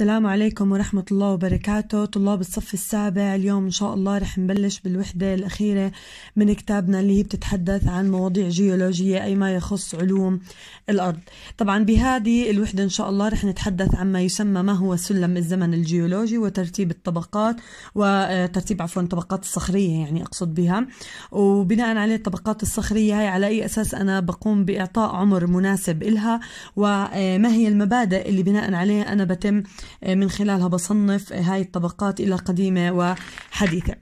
السلام عليكم ورحمة الله وبركاته طلاب الصف السابع اليوم إن شاء الله رح نبلش بالوحدة الأخيرة من كتابنا اللي هي بتتحدث عن مواضيع جيولوجية أي ما يخص علوم الأرض طبعا بهذه الوحدة إن شاء الله رح نتحدث عن ما يسمى ما هو سلم الزمن الجيولوجي وترتيب الطبقات وترتيب آه، عفوا الطبقات الصخرية يعني أقصد بها وبناء عليه الطبقات الصخرية هي على أي أساس أنا بقوم بإعطاء عمر مناسب إلها وما آه، هي المبادئ اللي بناء عليه أنا بتم آه، من خلالها بصنف هاي الطبقات إلى قديمة وحديثة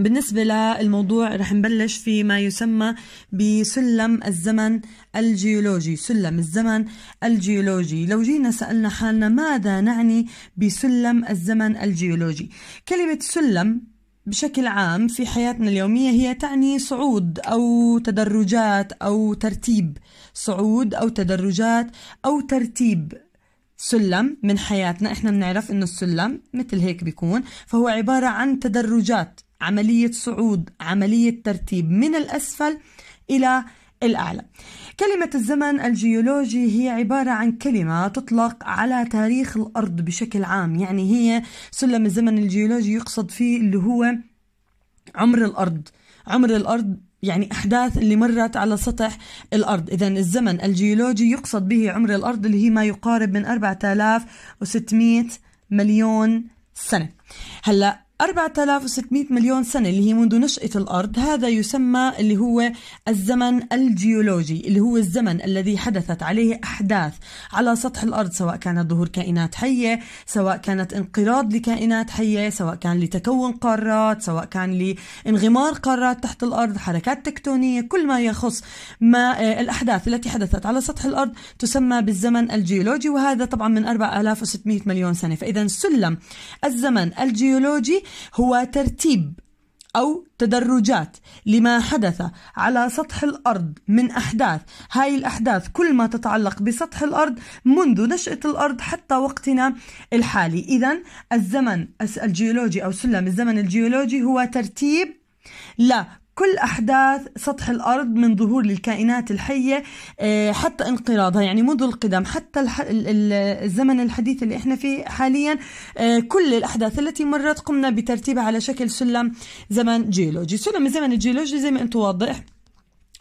بالنسبة للموضوع رح نبلش فيما يسمى بسلم الزمن الجيولوجي سلم الزمن الجيولوجي لو جينا سألنا حالنا ماذا نعني بسلم الزمن الجيولوجي كلمة سلم بشكل عام في حياتنا اليومية هي تعني صعود أو تدرجات أو ترتيب صعود أو تدرجات أو ترتيب سلم من حياتنا احنا بنعرف انه السلم مثل هيك بيكون فهو عبارة عن تدرجات عملية صعود عملية ترتيب من الأسفل إلى الأعلى كلمة الزمن الجيولوجي هي عبارة عن كلمة تطلق على تاريخ الأرض بشكل عام يعني هي سلم الزمن الجيولوجي يقصد فيه اللي هو عمر الأرض عمر الأرض يعني أحداث اللي مرت على سطح الأرض إذا الزمن الجيولوجي يقصد به عمر الأرض اللي هي ما يقارب من 4600 مليون سنة هلا 4600 مليون سنة اللي هي منذ نشأة الأرض هذا يسمى اللي هو الزمن الجيولوجي اللي هو الزمن الذي حدثت عليه أحداث على سطح الأرض سواء كانت ظهور كائنات حية سواء كانت انقراض لكائنات حية سواء كان لتكون قارات سواء كان لانغمار قارات تحت الأرض حركات تكتونية كل ما يخص ما آه، الأحداث التي حدثت على سطح الأرض تسمى بالزمن الجيولوجي وهذا طبعا من 4600 مليون سنة فإذا سلم الزمن الجيولوجي هو ترتيب أو تدرجات لما حدث على سطح الأرض من أحداث هاي الأحداث كل ما تتعلق بسطح الأرض منذ نشأة الأرض حتى وقتنا الحالي إذا الزمن الجيولوجي أو سلم الزمن الجيولوجي هو ترتيب لا كل أحداث سطح الأرض من ظهور الكائنات الحية آه، حتى انقراضها يعني منذ القدم حتى الزمن الحديث اللي احنا فيه حاليا آه، كل الأحداث التي مرت قمنا بترتيبها على شكل سلم زمن جيولوجي سلم الزمن الجيولوجي زي ما أنتم واضح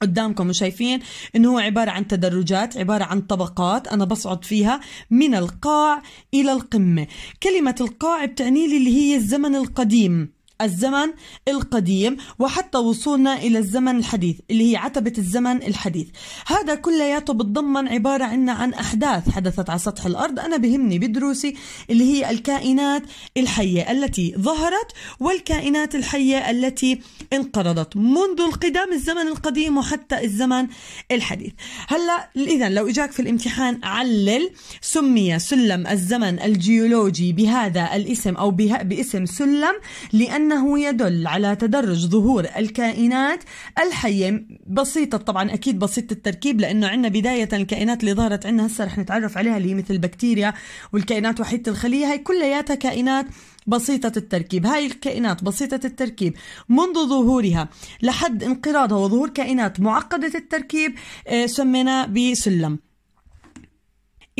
قدامكم وشايفين انه هو عبارة عن تدرجات عبارة عن طبقات انا بصعد فيها من القاع الى القمة كلمة القاع بتعني لي اللي هي الزمن القديم الزمن القديم وحتى وصولنا إلى الزمن الحديث اللي هي عتبة الزمن الحديث هذا كلياته بتضمن عبارة عنا عن أحداث حدثت على سطح الأرض أنا بهمني بدروسي اللي هي الكائنات الحية التي ظهرت والكائنات الحية التي انقرضت منذ القدم الزمن القديم وحتى الزمن الحديث هلا إذا لو إجاك في الامتحان علل سمي سلم الزمن الجيولوجي بهذا الاسم أو باسم سلم لأن أنه يدل على تدرج ظهور الكائنات الحية بسيطة طبعا أكيد بسيطه التركيب لأنه عندنا بداية الكائنات اللي ظهرت عندنا هسه رح نتعرف عليها اللي هي مثل البكتيريا والكائنات وحيدة الخلية هي كلياتها كائنات بسيطة التركيب هاي الكائنات بسيطة التركيب منذ ظهورها لحد انقراضها وظهور كائنات معقدة التركيب آه، سمينا بسلم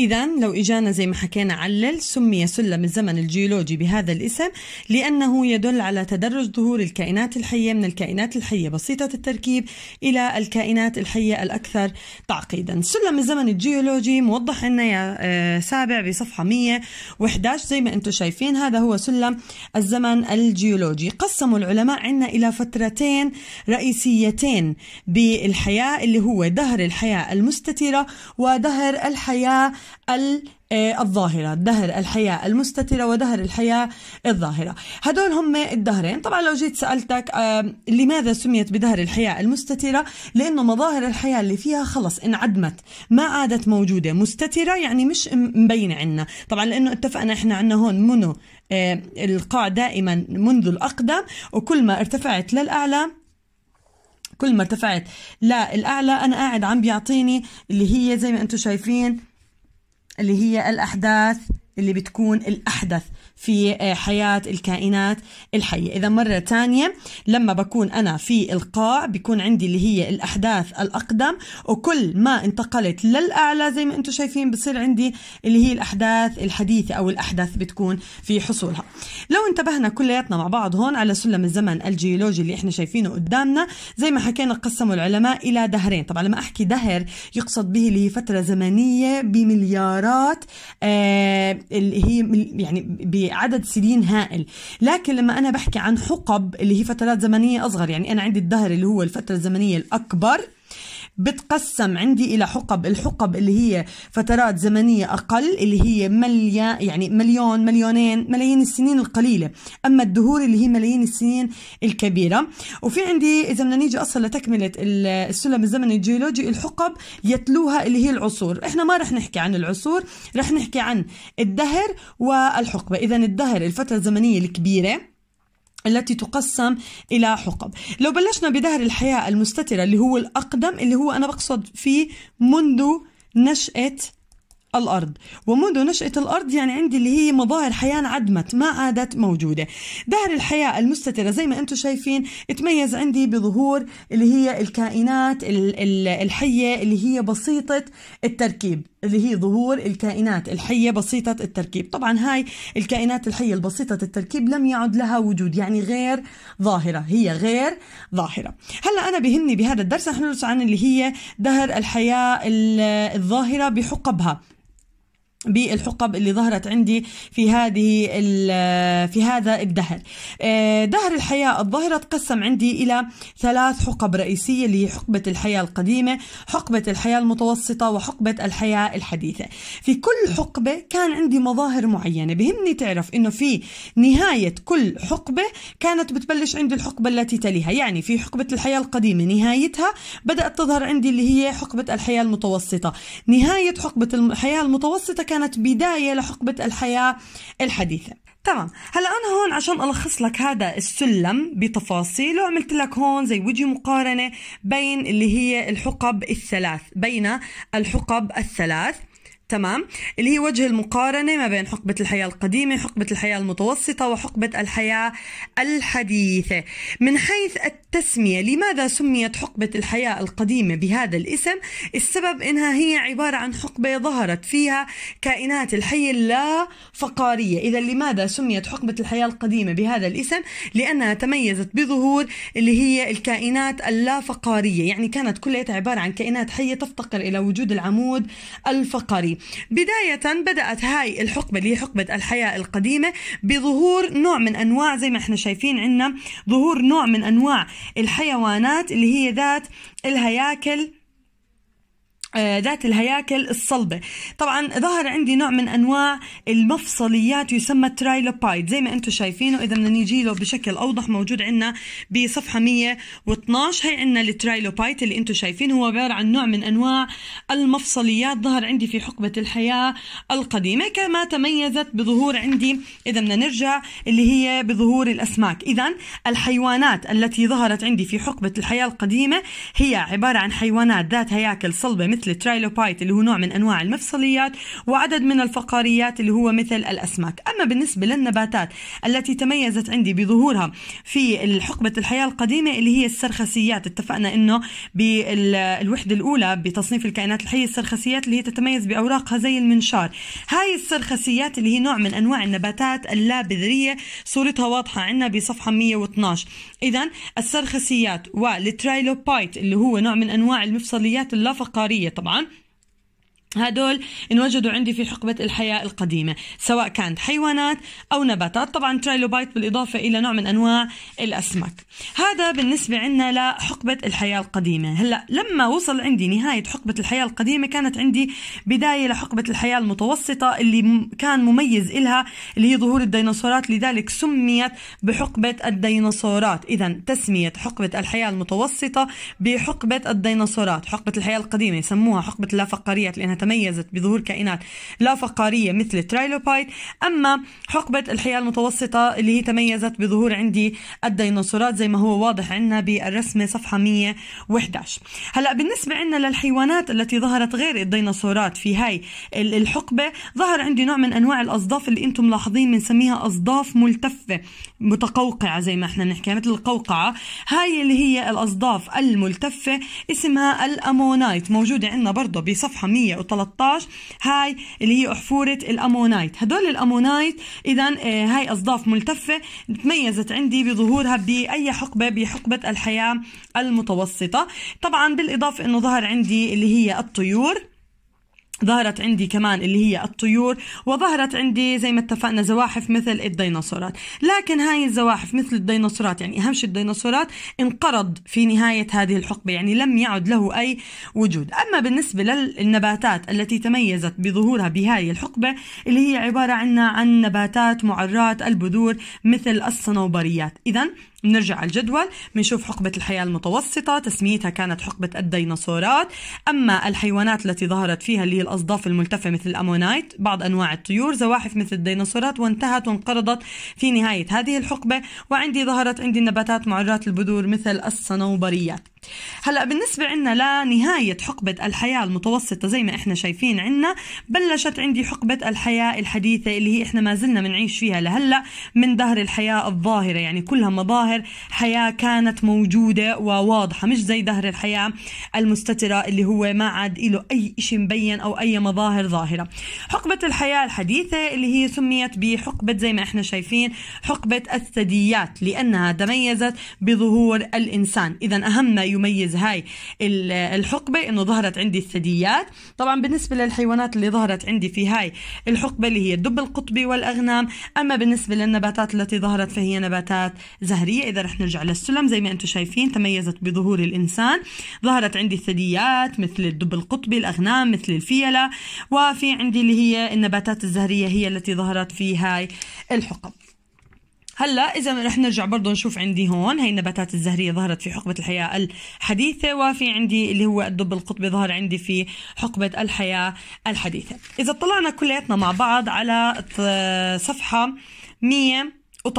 إذا لو إجانا زي ما حكينا علل سمي سلم الزمن الجيولوجي بهذا الاسم لأنه يدل على تدرج ظهور الكائنات الحية من الكائنات الحية بسيطة التركيب إلى الكائنات الحية الأكثر تعقيدا سلم الزمن الجيولوجي موضح لنا يا آه، سابع بصفحة 111 زي ما أنتم شايفين هذا هو سلم الزمن الجيولوجي قسموا العلماء عنا إلى فترتين رئيسيتين بالحياة اللي هو دهر الحياة المستترة ودهر الحياة آه، الظاهرة دهر الحياة المستترة ودهر الحياة الظاهرة هدول هم الدهرين طبعا لو جيت سألتك آه، لماذا سميت بدهر الحياة المستترة لأنه مظاهر الحياة اللي فيها خلص انعدمت ما عادت موجودة مستترة يعني مش مبينة عنا طبعا لأنه اتفقنا احنا عنا هون منو آه، القاع دائما منذ الأقدم وكل ما ارتفعت للأعلى كل ما ارتفعت للأعلى أنا قاعد عم بيعطيني اللي هي زي ما أنتم شايفين اللي هي الأحداث اللي بتكون الأحدث في آه، حياة الكائنات الحية إذا مرة تانية لما بكون أنا في القاع بيكون عندي اللي هي الأحداث الأقدم وكل ما انتقلت للأعلى زي ما أنتم شايفين بصير عندي اللي هي الأحداث الحديثة أو الأحداث بتكون في حصولها لو انتبهنا كلياتنا مع بعض هون على سلم الزمن الجيولوجي اللي احنا شايفينه قدامنا زي ما حكينا قسموا العلماء إلى دهرين طبعا لما أحكي دهر يقصد به اللي هي فترة زمنية بمليارات آه اللي هي يعني بعدد سنين هائل لكن لما أنا بحكي عن حقب اللي هي فترات زمنية أصغر يعني أنا عندي الدهر اللي هو الفترة الزمنية الأكبر بتقسم عندي الى حقب الحقب اللي هي فترات زمنيه اقل اللي هي مليان يعني مليون مليونين ملايين السنين القليله اما الدهور اللي هي ملايين السنين الكبيره وفي عندي اذا بدنا نيجي اصلا لتكمله السلم الزمني الجيولوجي الحقب يتلوها اللي هي العصور احنا ما رح نحكي عن العصور رح نحكي عن الدهر والحقبه اذا الدهر الفتره الزمنيه الكبيره التي تقسم إلى حقب لو بلشنا بدهر الحياة المستترة اللي هو الأقدم اللي هو أنا بقصد فيه منذ نشأة الأرض ومنذ نشأة الأرض يعني عندي اللي هي مظاهر حياة انعدمت ما عادت موجودة دهر الحياة المستترة زي ما أنتم شايفين تميز عندي بظهور اللي هي الكائنات الحية اللي هي بسيطة التركيب اللي هي ظهور الكائنات الحية بسيطة التركيب طبعا هاي الكائنات الحية البسيطة التركيب لم يعد لها وجود يعني غير ظاهرة هي غير ظاهرة هلا أنا بهمني بهذا الدرس نحن ندرس عن اللي هي دهر الحياة الظاهرة بحقبها بالحقب اللي ظهرت عندي في هذه في هذا الدهر آه، دهر الحياة الظاهرة تقسم عندي إلى ثلاث حقب رئيسية اللي هي حقبة الحياة القديمة حقبة الحياة المتوسطة وحقبة الحياة الحديثة في كل حقبة كان عندي مظاهر معينة بهمني تعرف إنه في نهاية كل حقبة كانت بتبلش عندي الحقبة التي تليها يعني في حقبة الحياة القديمة نهايتها بدأت تظهر عندي اللي هي حقبة الحياة المتوسطة نهاية حقبة الحياة المتوسطة كانت بداية لحقبة الحياة الحديثة تمام هلا انا هون عشان الخص لك هذا السلم بتفاصيله عملت لك هون زي وجه مقارنه بين اللي هي الحقب الثلاث بين الحقب الثلاث تمام اللي هي وجه المقارنة ما بين حقبة الحياة القديمة حقبة الحياة المتوسطة وحقبة الحياة الحديثة من حيث التسمية لماذا سميت حقبة الحياة القديمة بهذا الاسم السبب إنها هي عبارة عن حقبة ظهرت فيها كائنات الحية اللا فقارية إذا لماذا سميت حقبة الحياة القديمة بهذا الاسم لأنها تميزت بظهور اللي هي الكائنات اللا فقارية يعني كانت كلها عبارة عن كائنات حية تفتقر إلى وجود العمود الفقري بداية بدأت هاي الحقبة اللي هي حقبة الحياة القديمة بظهور نوع من أنواع زي ما احنا شايفين عندنا ظهور نوع من أنواع الحيوانات اللي هي ذات الهياكل آه، ذات الهياكل الصلبة طبعا ظهر عندي نوع من أنواع المفصليات يسمى ترايلوبايد زي ما أنتم شايفينه إذا بدنا نيجي له بشكل أوضح موجود عندنا بصفحة 112 هي عندنا الترايلوبايد اللي أنتم شايفينه هو عبارة عن نوع من أنواع المفصليات ظهر عندي في حقبة الحياة القديمة كما تميزت بظهور عندي إذا بدنا نرجع اللي هي بظهور الأسماك إذا الحيوانات التي ظهرت عندي في حقبة الحياة القديمة هي عبارة عن حيوانات ذات هياكل صلبة مثل مثل الترايلوبايت اللي هو نوع من أنواع المفصليات وعدد من الفقاريات اللي هو مثل الأسماك أما بالنسبة للنباتات التي تميزت عندي بظهورها في حقبة الحياة القديمة اللي هي السرخسيات اتفقنا أنه بالوحدة الأولى بتصنيف الكائنات الحية السرخسيات اللي هي تتميز بأوراقها زي المنشار هاي السرخسيات اللي هي نوع من أنواع النباتات اللابذرية صورتها واضحة عندنا بصفحة 112 إذا السرخسيات والترايلوبايت اللي هو نوع من أنواع المفصليات اللافقارية طبعا هدول انوجدوا عندي في حقبة الحياة القديمة سواء كانت حيوانات أو نباتات طبعا ترايلوبايت بالإضافة إلى نوع من أنواع الأسماك هذا بالنسبة عنا لحقبة الحياة القديمة هلأ لما وصل عندي نهاية حقبة الحياة القديمة كانت عندي بداية لحقبة الحياة المتوسطة اللي كان مميز إلها اللي هي ظهور الديناصورات لذلك سميت بحقبة الديناصورات إذا تسمية حقبة الحياة المتوسطة بحقبة الديناصورات حقبة الحياة القديمة يسموها حقبة اللافقاريات لأنها تميزت بظهور كائنات لا فقارية مثل ترايلوبايت أما حقبة الحياة المتوسطة اللي هي تميزت بظهور عندي الديناصورات زي ما هو واضح عندنا بالرسمة صفحة 111 هلأ بالنسبة عندنا للحيوانات التي ظهرت غير الديناصورات في هاي الحقبة ظهر عندي نوع من أنواع الأصداف اللي أنتم ملاحظين بنسميها أصداف ملتفة متقوقعة زي ما احنا نحكي مثل القوقعة هاي اللي هي الأصداف الملتفة اسمها الأمونايت موجودة عندنا برضه بصفحة 113 13 هاي اللي هي أحفورة الأمونايت هدول الأمونايت إذا آه، هاي أصداف ملتفة تميزت عندي بظهورها بأي حقبة بحقبة الحياة المتوسطة طبعا بالإضافة أنه ظهر عندي اللي هي الطيور ظهرت عندي كمان اللي هي الطيور وظهرت عندي زي ما اتفقنا زواحف مثل الديناصورات لكن هاي الزواحف مثل الديناصورات يعني أهم شيء الديناصورات انقرض في نهاية هذه الحقبة يعني لم يعد له أي وجود أما بالنسبة للنباتات التي تميزت بظهورها بهاي الحقبة اللي هي عبارة عنا عن نباتات معرات البذور مثل الصنوبريات إذا بنرجع على الجدول بنشوف حقبة الحياة المتوسطة تسميتها كانت حقبة الديناصورات أما الحيوانات التي ظهرت فيها اللي هي الأصداف الملتفة مثل الأمونايت بعض أنواع الطيور زواحف مثل الديناصورات وانتهت وانقرضت في نهاية هذه الحقبة وعندي ظهرت عندي النباتات معرات البذور مثل الصنوبريات هلا بالنسبة عنا لنهاية حقبة الحياة المتوسطة زي ما احنا شايفين عنا بلشت عندي حقبة الحياة الحديثة اللي هي احنا ما زلنا بنعيش فيها لهلا من دهر الحياة الظاهرة يعني كلها مظاهر دهر حياة كانت موجودة وواضحة مش زي دهر الحياة المستترة اللي هو ما عاد له أي شيء مبين أو أي مظاهر ظاهرة حقبة الحياة الحديثة اللي هي سميت بحقبة زي ما احنا شايفين حقبة الثدييات لأنها تميزت بظهور الإنسان إذا أهم ما يميز هاي الحقبة أنه ظهرت عندي الثدييات طبعا بالنسبة للحيوانات اللي ظهرت عندي في هاي الحقبة اللي هي الدب القطبي والأغنام أما بالنسبة للنباتات التي ظهرت فهي نباتات زهرية إذا رح نرجع للسلم زي ما أنتم شايفين تميزت بظهور الإنسان ظهرت عندي الثدييات مثل الدب القطبي الأغنام مثل الفيلة وفي عندي اللي هي النباتات الزهرية هي التي ظهرت في هاي الحقب هلا اذا رح نرجع برضه نشوف عندي هون هي النباتات الزهريه ظهرت في حقبه الحياه الحديثه وفي عندي اللي هو الدب القطبي ظهر عندي في حقبه الحياه الحديثه اذا طلعنا كلياتنا مع بعض على صفحه 100 و13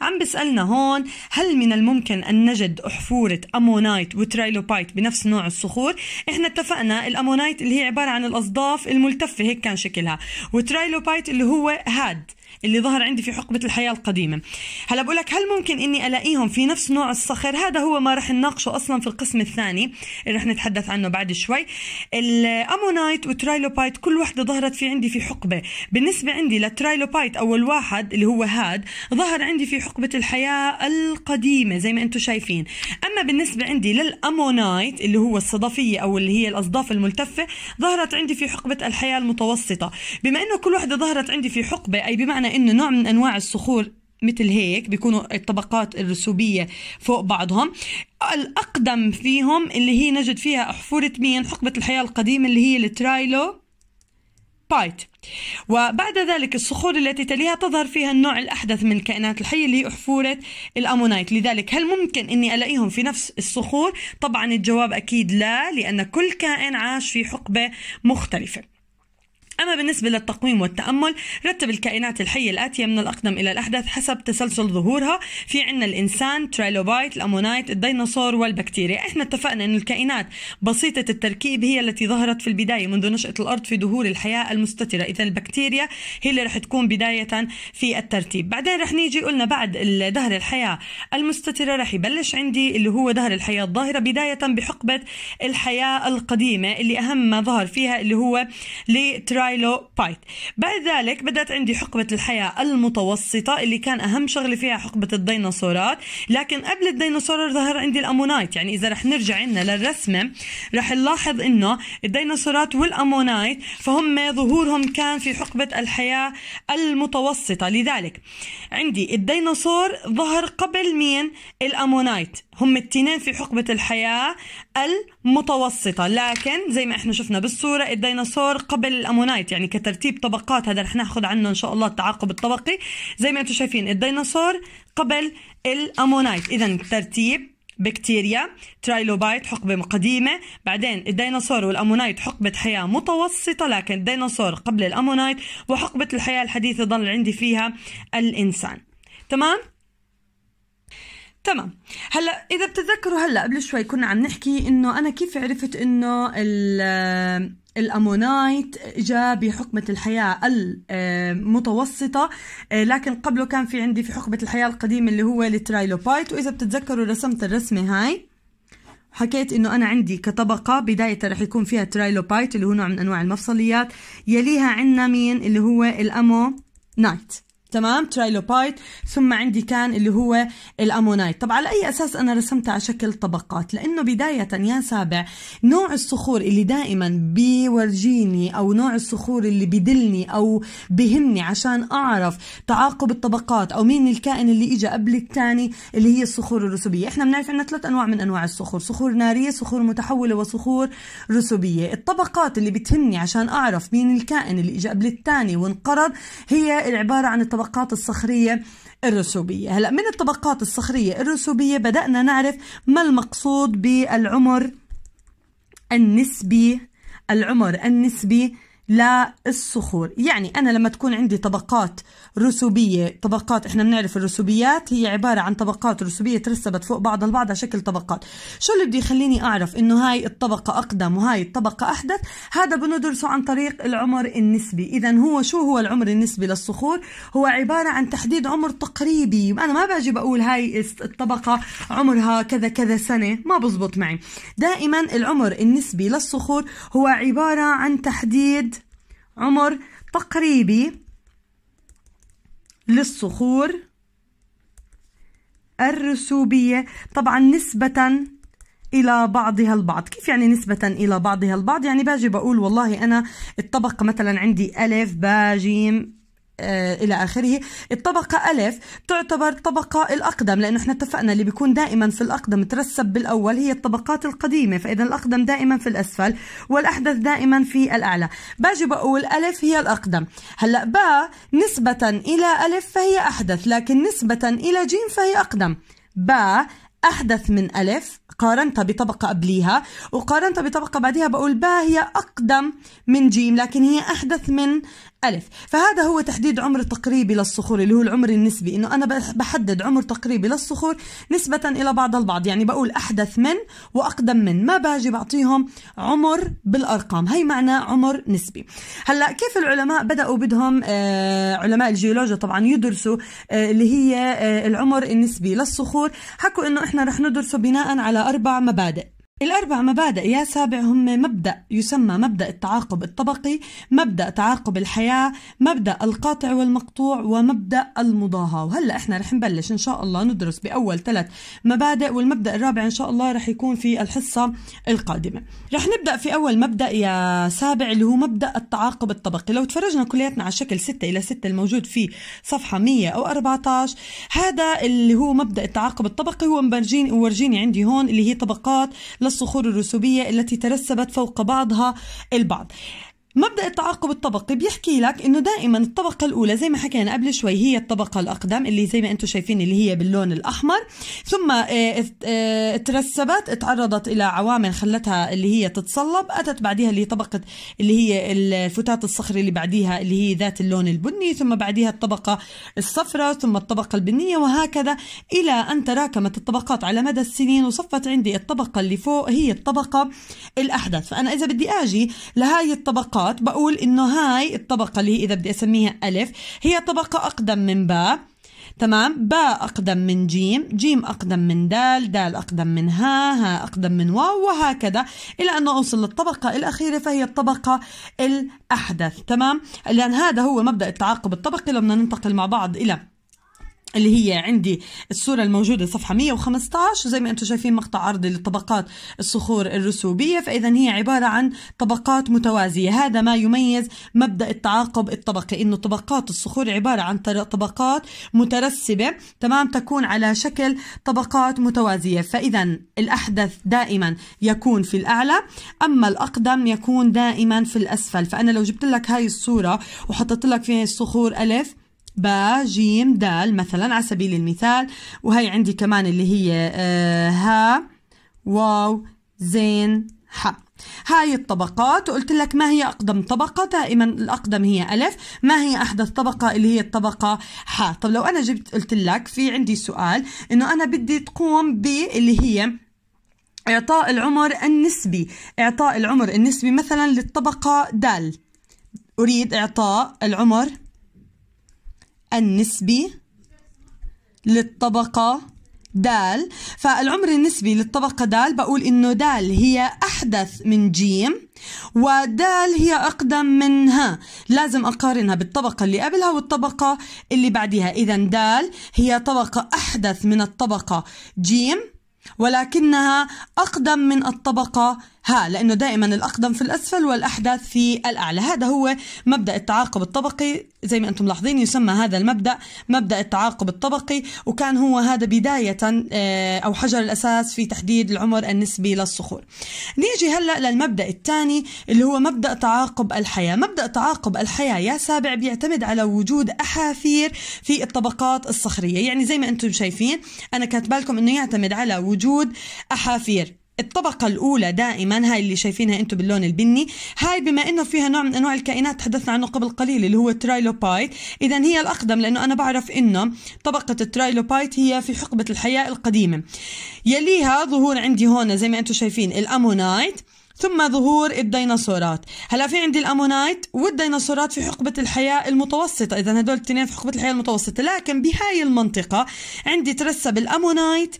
عم بيسألنا هون هل من الممكن أن نجد أحفورة أمونايت وترايلوبايت بنفس نوع الصخور إحنا اتفقنا الأمونايت اللي هي عبارة عن الأصداف الملتفة هيك كان شكلها وترايلوبايت اللي هو هاد اللي ظهر عندي في حقبة الحياة القديمة هلا بقول لك هل ممكن إني ألاقيهم في نفس نوع الصخر هذا هو ما رح نناقشه أصلا في القسم الثاني اللي رح نتحدث عنه بعد شوي الأمونايت وترايلوبايت كل وحدة ظهرت في عندي في حقبة بالنسبة عندي للترايلوبايت أول واحد اللي هو هاد الجهاد ظهر عندي في حقبة الحياة القديمة زي ما انتم شايفين أما بالنسبة عندي للأمونايت اللي هو الصدفية أو اللي هي الأصداف الملتفة ظهرت عندي في حقبة الحياة المتوسطة بما أنه كل واحدة ظهرت عندي في حقبة أي بمعنى أنه نوع من أنواع الصخور مثل هيك بيكونوا الطبقات الرسوبية فوق بعضهم الأقدم فيهم اللي هي نجد فيها أحفورة مين حقبة الحياة القديمة اللي هي الترايلو بايت وبعد ذلك الصخور التي تليها تظهر فيها النوع الأحدث من الكائنات الحية اللي هي أحفورة الأمونايت لذلك هل ممكن أني ألاقيهم في نفس الصخور؟ طبعا الجواب أكيد لا لأن كل كائن عاش في حقبة مختلفة أما بالنسبة للتقويم والتأمل رتب الكائنات الحية الآتية من الأقدم إلى الأحدث حسب تسلسل ظهورها في عنا الإنسان ترايلوبايت الأمونايت الديناصور والبكتيريا إحنا اتفقنا أن الكائنات بسيطة التركيب هي التي ظهرت في البداية منذ نشأة الأرض في ظهور الحياة المستترة إذا البكتيريا هي اللي رح تكون بداية في الترتيب بعدين رح نيجي قلنا بعد ظهر الحياة المستترة رح يبلش عندي اللي هو ظهر الحياة الظاهرة بداية بحقبة الحياة القديمة اللي أهم ما ظهر فيها اللي هو لترا بايت بعد ذلك بدأت عندي حقبة الحياة المتوسطة اللي كان أهم شغلة فيها حقبة الديناصورات لكن قبل الديناصور ظهر عندي الأمونايت يعني إذا رح نرجع عندنا للرسمة رح نلاحظ إنه الديناصورات والأمونايت فهم ظهورهم كان في حقبة الحياة المتوسطة لذلك عندي الديناصور ظهر قبل مين الأمونايت هم التنين في حقبة الحياة المتوسطة لكن زي ما احنا شفنا بالصورة الديناصور قبل الأمونايت يعني كترتيب طبقات هذا رح ناخذ عنه إن شاء الله التعاقب الطبقي زي ما انتم شايفين الديناصور قبل الأمونايت إذا ترتيب بكتيريا ترايلوبايت حقبة قديمة بعدين الديناصور والأمونايت حقبة حياة متوسطة لكن الديناصور قبل الأمونايت وحقبة الحياة الحديثة ضل عندي فيها الإنسان تمام تمام هلا اذا بتتذكروا هلا قبل شوي كنا عم نحكي انه انا كيف عرفت انه الامونايت جاء بحقبه الحياه المتوسطه لكن قبله كان في عندي في حقبه الحياه القديمه اللي هو الترايلوبايت واذا بتتذكروا رسمت الرسمه هاي حكيت انه انا عندي كطبقه بدايه رح يكون فيها ترايلوبايت اللي هو نوع من انواع المفصليات يليها عندنا مين اللي هو الامونايت تمام ترايلوبايت ثم عندي كان اللي هو الامونايت طب على اي اساس انا رسمتها على شكل طبقات لانه بدايه يا سابع نوع الصخور اللي دائما بيورجيني او نوع الصخور اللي بدلني او بهمني عشان اعرف تعاقب الطبقات او مين الكائن اللي اجى قبل الثاني اللي هي الصخور الرسوبيه احنا بنعرف عندنا ثلاث انواع من انواع الصخور صخور ناريه صخور متحوله وصخور رسوبيه الطبقات اللي بتهمني عشان اعرف مين الكائن اللي اجى قبل الثاني وانقرض هي عباره عن الطبقات الطبقات الصخرية الرسوبية هلأ من الطبقات الصخرية الرسوبية بدأنا نعرف ما المقصود بالعمر النسبي العمر النسبي للصخور يعني أنا لما تكون عندي طبقات رسوبية طبقات إحنا بنعرف الرسوبيات هي عبارة عن طبقات رسوبية ترسبت فوق بعض البعض على شكل طبقات شو اللي بده يخليني أعرف إنه هاي الطبقة أقدم وهاي الطبقة أحدث هذا بندرسه عن طريق العمر النسبي إذا هو شو هو العمر النسبي للصخور هو عبارة عن تحديد عمر تقريبي أنا ما باجي بقول هاي الطبقة عمرها كذا كذا سنة ما بزبط معي دائما العمر النسبي للصخور هو عبارة عن تحديد عمر تقريبي للصخور الرسوبية طبعا نسبة إلى بعضها البعض كيف يعني نسبة إلى بعضها البعض يعني باجي بقول والله أنا الطبقة مثلا عندي ألف باجيم آه، الى اخره الطبقه الف تعتبر الطبقه الاقدم لانه احنا اتفقنا اللي بيكون دائما في الاقدم ترسب بالاول هي الطبقات القديمه فاذا الاقدم دائما في الاسفل والاحدث دائما في الاعلى باجي بقول الف هي الاقدم هلا باء نسبه الى الف فهي احدث لكن نسبه الى جيم فهي اقدم باء أحدث من ألف قارنتها بطبقة قبليها وقارنتها بطبقة بعدها بقول با هي أقدم من جيم لكن هي أحدث من ألف فهذا هو تحديد عمر تقريبي للصخور اللي هو العمر النسبي إنه أنا بحدد عمر تقريبي للصخور نسبة إلى بعض البعض يعني بقول أحدث من وأقدم من ما باجي بعطيهم عمر بالأرقام هي معنى عمر نسبي هلا كيف العلماء بدأوا بدهم آه، علماء الجيولوجيا طبعا يدرسوا آه، اللي هي آه، العمر النسبي للصخور حكوا إنه إحنا رح ندرسه بناء على أربع مبادئ الأربع مبادئ يا سابع هم مبدأ يسمى مبدأ التعاقب الطبقي، مبدأ تعاقب الحياة، مبدأ القاطع والمقطوع، ومبدأ المضاهاة، وهلا احنا رح نبلش إن شاء الله ندرس بأول ثلاث مبادئ والمبدأ الرابع إن شاء الله رح يكون في الحصة القادمة. رح نبدأ في أول مبدأ يا سابع اللي هو مبدأ التعاقب الطبقي، لو تفرجنا كلياتنا على شكل 6 إلى 6 الموجود في صفحة 100 أو 14 هذا اللي هو مبدأ التعاقب الطبقي هو مبرجين ورجيني عندي هون اللي هي طبقات للصخور الرسوبية التي ترسبت فوق بعضها البعض مبدا التعاقب الطبقي بيحكي لك انه دائما الطبقه الاولى زي ما حكينا قبل شوي هي الطبقه الاقدم اللي زي ما انتم شايفين اللي هي باللون الاحمر ثم آه، آه، ترسبت تعرضت الى عوامل خلتها اللي هي تتصلب اتت بعديها اللي طبقه اللي هي الفتات الصخري اللي بعديها اللي هي ذات اللون البني ثم بعديها الطبقه الصفراء ثم الطبقه البنيه وهكذا الى ان تراكمت الطبقات على مدى السنين وصفت عندي الطبقه اللي فوق هي الطبقه الاحدث فانا اذا بدي اجي لهي الطبقات الطبقات بقول انه هاي الطبقه اللي هي اذا بدي اسميها الف هي طبقه اقدم من باء تمام باء أقدم من جيم جيم أقدم من دال دال أقدم من ها ها أقدم من واو وهكذا إلى أن أوصل للطبقة الأخيرة فهي الطبقة الأحدث تمام لأن هذا هو مبدأ التعاقب الطبقي لما ننتقل مع بعض إلى اللي هي عندي الصورة الموجودة صفحة 115 زي ما انتم شايفين مقطع عرضي لطبقات الصخور الرسوبية فإذا هي عبارة عن طبقات متوازية هذا ما يميز مبدأ التعاقب الطبقي إنه طبقات الصخور عبارة عن طبقات مترسبة تمام تكون على شكل طبقات متوازية فإذا الأحدث دائما يكون في الأعلى أما الأقدم يكون دائما في الأسفل فأنا لو جبت لك هاي الصورة وحطيت لك فيها الصخور ألف با جيم دال مثلا على سبيل المثال وهي عندي كمان اللي هي آه، ها واو زين حا هاي الطبقات وقلت لك ما هي أقدم طبقة دائما الأقدم هي ألف ما هي أحدث طبقة اللي هي الطبقة حاء طب لو أنا جبت قلت لك في عندي سؤال إنه أنا بدي تقوم باللي هي إعطاء العمر النسبي إعطاء العمر النسبي مثلا للطبقة دال أريد إعطاء العمر النسبي للطبقة دال فالعمر النسبي للطبقة دال بقول إنه دال هي أحدث من جيم ودال هي أقدم منها لازم أقارنها بالطبقة اللي قبلها والطبقة اللي بعدها إذا دال هي طبقة أحدث من الطبقة جيم ولكنها أقدم من الطبقة ها لأنه دائما الأقدم في الأسفل والاحدث في الأعلى هذا هو مبدأ التعاقب الطبقي زي ما أنتم ملاحظين يسمى هذا المبدأ مبدأ التعاقب الطبقي وكان هو هذا بداية آه، أو حجر الأساس في تحديد العمر النسبي للصخور نيجي هلأ للمبدأ الثاني اللي هو مبدأ تعاقب الحياة مبدأ تعاقب الحياة يا سابع بيعتمد على وجود أحافير في الطبقات الصخرية يعني زي ما أنتم شايفين أنا كاتبه لكم أنه يعتمد على وجود أحافير الطبقة الأولى دائما هاي اللي شايفينها أنتم باللون البني هاي بما أنه فيها نوع من أنواع الكائنات تحدثنا عنه قبل قليل اللي هو الترايلوبايت إذا هي الأقدم لأنه أنا بعرف أنه طبقة الترايلوبايت هي في حقبة الحياة القديمة يليها ظهور عندي هون زي ما أنتم شايفين الأمونايت ثم ظهور الديناصورات هلا في عندي الامونايت والديناصورات في حقبة الحياة المتوسطة اذا هدول الاثنين في حقبة الحياة المتوسطة لكن بهاي المنطقة عندي ترسب الامونايت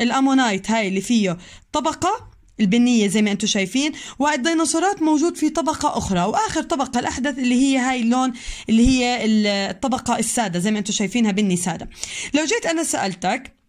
الامونايت هاي اللي فيه طبقه البنيه زي ما انتم شايفين والديناصورات موجود في طبقه اخرى واخر طبقه الاحدث اللي هي هاي اللون اللي هي الطبقه الساده زي ما انتم شايفينها بني ساده لو جيت انا سالتك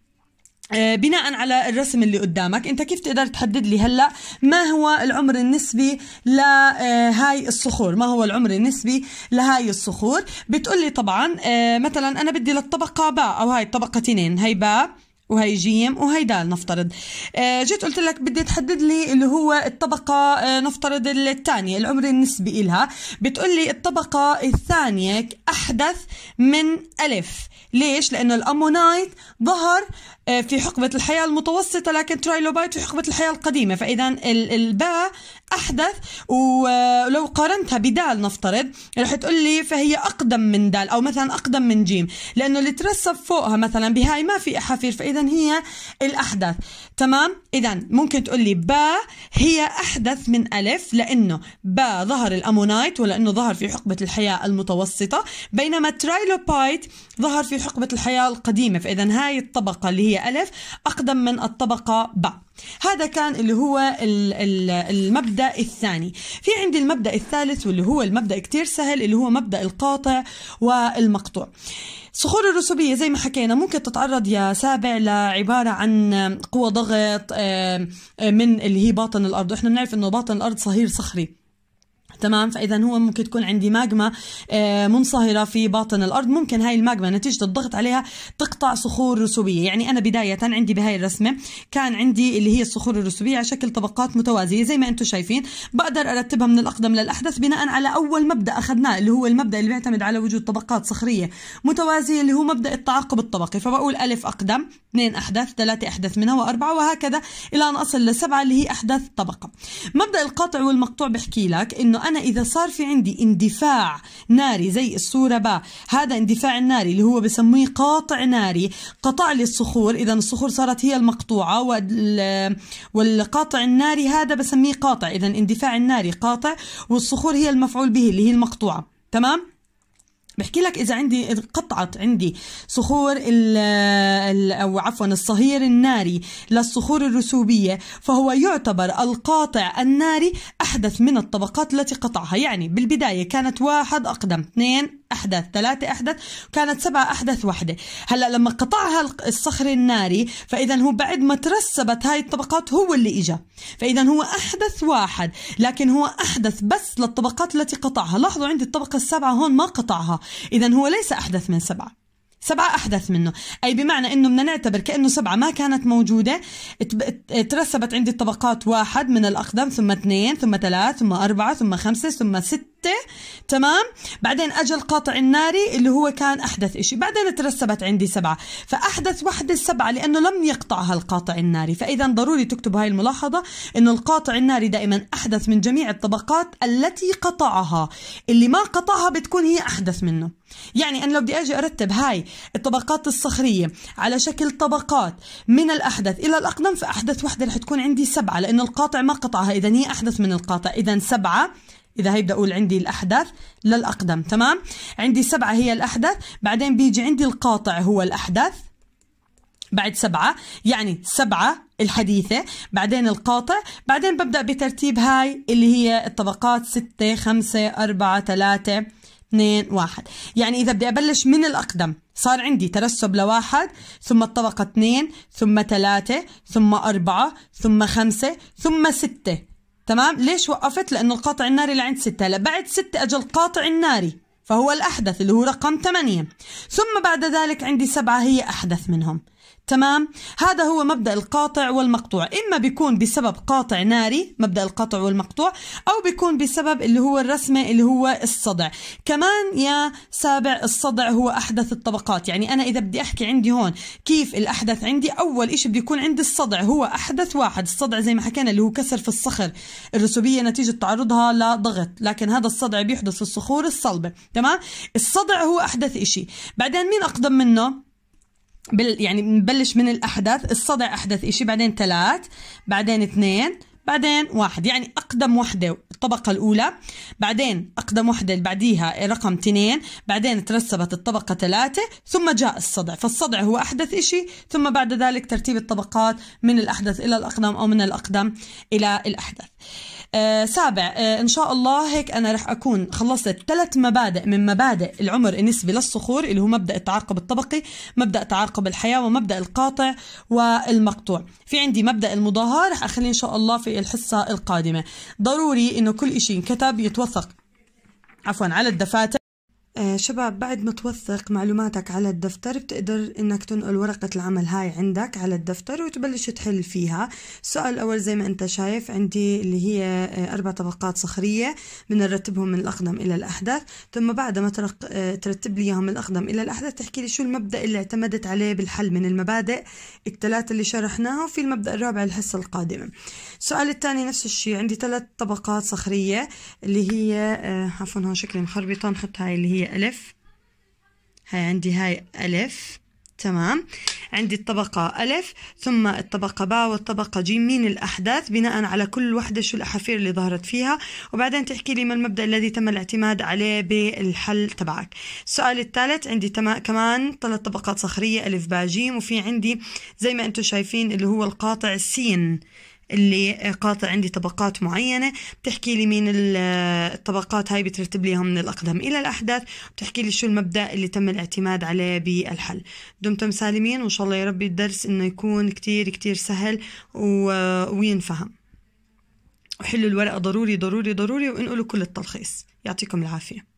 آه، بناء على الرسم اللي قدامك انت كيف تقدر تحدد لي هلا ما هو العمر النسبي لهاي آه، الصخور ما هو العمر النسبي لهاي الصخور بتقول لي طبعا آه، مثلا انا بدي للطبقه باء او هاي الطبقه تنين هي باء وهي جيم وهي دال نفترض آه، جيت قلت لك بدي تحدد لي اللي هو الطبقة آه، نفترض الثانية العمر النسبي إلها بتقول لي الطبقة الثانية أحدث من ألف ليش؟ لأنه الأمونايت ظهر آه، في حقبة الحياة المتوسطة لكن ترايلوبايت في حقبة الحياة القديمة فإذا الباء احدث ولو قارنتها بدال نفترض رح تقول لي فهي اقدم من دال او مثلا اقدم من جيم لانه اللي ترسب فوقها مثلا بهاي ما في احافير فاذا هي الاحدث تمام اذا ممكن تقول لي با هي احدث من الف لانه با ظهر الامونايت ولانه ظهر في حقبه الحياه المتوسطه بينما ترايلوبايت ظهر في حقبه الحياه القديمه فاذا هاي الطبقه اللي هي الف اقدم من الطبقه با هذا كان اللي هو المبدا الثاني في عندي المبدا الثالث واللي هو المبدا كتير سهل اللي هو مبدا القاطع والمقطوع صخور الرسوبية زي ما حكينا ممكن تتعرض يا سابع لعبارة عن قوة ضغط آه، آه، من اللي هي باطن الأرض وإحنا بنعرف انه باطن الأرض صهير صخري تمام فاذا هو ممكن تكون عندي ماجما آه، منصهره في باطن الارض ممكن هاي الماجما نتيجه الضغط عليها تقطع صخور رسوبيه يعني انا بدايه عندي بهاي الرسمه كان عندي اللي هي الصخور الرسوبيه على شكل طبقات متوازيه زي ما انتم شايفين بقدر ارتبها من الاقدم للاحدث بناء على اول مبدا اخذناه اللي هو المبدا اللي بيعتمد على وجود طبقات صخريه متوازيه اللي هو مبدا التعاقب الطبقي فبقول الف اقدم اثنين احدث ثلاثه احدث منها واربعه وهكذا الى ان اصل لسبعه اللي هي احدث طبقه مبدا القاطع والمقطوع بحكي لك انه أنا إذا صار في عندي اندفاع ناري زي الصورة با هذا اندفاع الناري اللي هو بسميه قاطع ناري قطع لي الصخور إذا الصخور صارت هي المقطوعة والقاطع الناري هذا بسميه قاطع إذا اندفاع الناري قاطع والصخور هي المفعول به اللي هي المقطوعة تمام؟ بحكي لك اذا عندي قطعت عندي صخور ال ال او عفوا الصهير الناري للصخور الرسوبيه فهو يعتبر القاطع الناري احدث من الطبقات التي قطعها يعني بالبدايه كانت واحد اقدم اثنين احداث ثلاثه احداث كانت سبعه احداث واحده هلا لما قطعها الصخر الناري فاذا هو بعد ما ترسبت هاي الطبقات هو اللي اجا فاذا هو احدث واحد لكن هو احدث بس للطبقات التي قطعها لاحظوا عندي الطبقه السابعه هون ما قطعها اذا هو ليس احدث من سبعه سبعة أحدث منه أي بمعنى أنه بدنا نعتبر كأنه سبعة ما كانت موجودة ترسبت عندي الطبقات واحد من الأقدم ثم اثنين ثم ثلاث ثم أربعة ثم خمسة ثم ستة تمام بعدين اجى القاطع الناري اللي هو كان احدث إشي بعدين ترسبت عندي سبعة فاحدث وحدة سبعة لانه لم يقطعها القاطع الناري فاذا ضروري تكتب هاي الملاحظة انه القاطع الناري دائما احدث من جميع الطبقات التي قطعها اللي ما قطعها بتكون هي احدث منه يعني انا لو بدي اجي ارتب هاي الطبقات الصخرية على شكل طبقات من الاحدث الى الاقدم فاحدث وحدة رح تكون عندي سبعة لانه القاطع ما قطعها اذا هي احدث من القاطع اذا سبعة اذا هي بدي اقول عندي الاحدث للاقدم تمام عندي سبعه هي الاحدث بعدين بيجي عندي القاطع هو الاحدث بعد سبعة يعني سبعة الحديثة بعدين القاطع بعدين ببدأ بترتيب هاي اللي هي الطبقات ستة خمسة أربعة ثلاثة اثنين واحد يعني إذا بدي أبلش من الأقدم صار عندي ترسب لواحد ثم الطبقة اثنين ثم ثلاثة ثم أربعة ثم خمسة ثم ستة تمام ليش وقفت لانه القاطع الناري لعند ستة هلا بعد ستة اجى القاطع الناري فهو الأحدث اللي هو رقم ثمانية ثم بعد ذلك عندي سبعة هي أحدث منهم تمام هذا هو مبدا القاطع والمقطوع اما بيكون بسبب قاطع ناري مبدا القطع والمقطوع او بيكون بسبب اللي هو الرسمه اللي هو الصدع كمان يا سابع الصدع هو احدث الطبقات يعني انا اذا بدي احكي عندي هون كيف الاحدث عندي اول شيء بده يكون عندي الصدع هو احدث واحد الصدع زي ما حكينا اللي هو كسر في الصخر الرسوبيه نتيجه تعرضها لضغط لكن هذا الصدع بيحدث في الصخور الصلبه تمام الصدع هو احدث شيء بعدين مين اقدم منه بال يعني بنبلش من الأحدث الصدع أحدث شيء بعدين ثلاث بعدين اثنين بعدين واحد يعني أقدم وحدة الطبقة الأولى بعدين أقدم وحدة اللي بعديها رقم اثنين بعدين ترسبت الطبقة ثلاثة ثم جاء الصدع فالصدع هو أحدث شيء ثم بعد ذلك ترتيب الطبقات من الأحدث إلى الأقدم أو من الأقدم إلى الأحدث آه، سابع آه، إن شاء الله هيك أنا رح أكون خلصت ثلاث مبادئ من مبادئ العمر النسبي للصخور اللي هو مبدأ التعاقب الطبقي مبدأ تعاقب الحياة ومبدأ القاطع والمقطوع في عندي مبدأ المضاهاة رح أخليه إن شاء الله في الحصة القادمة ضروري إنه كل شيء انكتب يتوثق عفوا على الدفاتر آه، شباب بعد ما توثق معلوماتك على الدفتر بتقدر انك تنقل ورقة العمل هاي عندك على الدفتر وتبلش تحل فيها السؤال الاول زي ما انت شايف عندي اللي هي آه، اربع طبقات صخرية بنرتبهم من الاقدم الى الاحدث ثم بعد ما آه، ترتب لي اياهم من الاقدم الى الاحدث تحكي لي شو المبدأ اللي اعتمدت عليه بالحل من المبادئ الثلاثة اللي شرحناها وفي المبدأ الرابع الحصة القادمة السؤال الثاني نفس الشيء عندي ثلاث طبقات صخرية اللي هي عفوا هون شكلي مخربطة نحط هاي اللي هي هي ألف هاي عندي هاي ألف تمام عندي الطبقة ألف ثم الطبقة باء والطبقة جيم مين الأحداث بناء على كل وحدة شو الأحافير اللي ظهرت فيها وبعدين تحكي لي ما المبدأ الذي تم الاعتماد عليه بالحل تبعك السؤال الثالث عندي كمان ثلاث طبقات صخرية ألف باء جيم وفي عندي زي ما أنتم شايفين اللي هو القاطع سين اللي قاطع عندي طبقات معينة بتحكي لي مين الطبقات هاي بترتب ليها من الأقدم إلى الأحداث بتحكي لي شو المبدأ اللي تم الاعتماد عليه بالحل دمتم سالمين وإن شاء الله يا ربي الدرس إنه يكون كتير كتير سهل وينفهم وحلوا الورقة ضروري ضروري ضروري وانقلوا كل التلخيص يعطيكم العافية